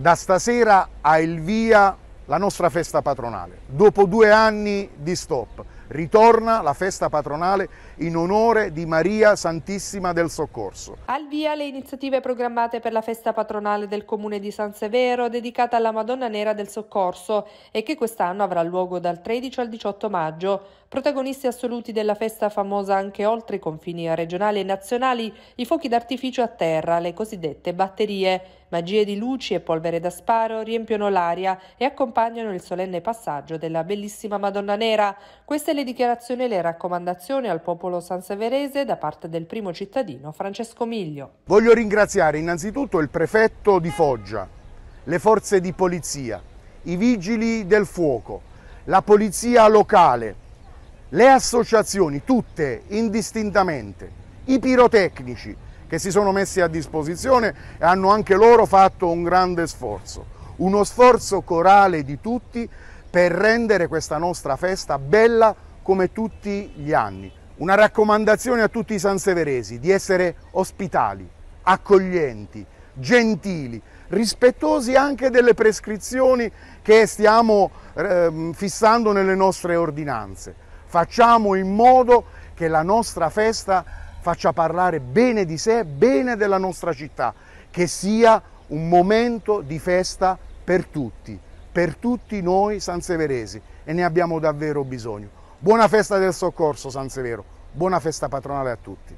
Da stasera ha il via la nostra festa patronale. Dopo due anni di stop ritorna la festa patronale in onore di Maria Santissima del Soccorso. Al via le iniziative programmate per la festa patronale del comune di San Severo dedicata alla Madonna Nera del Soccorso e che quest'anno avrà luogo dal 13 al 18 maggio. Protagonisti assoluti della festa famosa anche oltre i confini regionali e nazionali, i fuochi d'artificio a terra, le cosiddette batterie. Magie di luci e polvere da sparo riempiono l'aria e accompagnano il solenne passaggio della bellissima Madonna Nera. Queste le dichiarazioni e le raccomandazioni al popolo sanseverese da parte del primo cittadino Francesco Miglio. Voglio ringraziare innanzitutto il prefetto di Foggia, le forze di polizia, i vigili del fuoco, la polizia locale, le associazioni, tutte indistintamente, i pirotecnici, che si sono messi a disposizione e hanno anche loro fatto un grande sforzo, uno sforzo corale di tutti per rendere questa nostra festa bella come tutti gli anni. Una raccomandazione a tutti i sanseveresi di essere ospitali, accoglienti, gentili, rispettosi anche delle prescrizioni che stiamo eh, fissando nelle nostre ordinanze. Facciamo in modo che la nostra festa faccia parlare bene di sé, bene della nostra città, che sia un momento di festa per tutti, per tutti noi sanseveresi e ne abbiamo davvero bisogno. Buona festa del soccorso San Severo, buona festa patronale a tutti.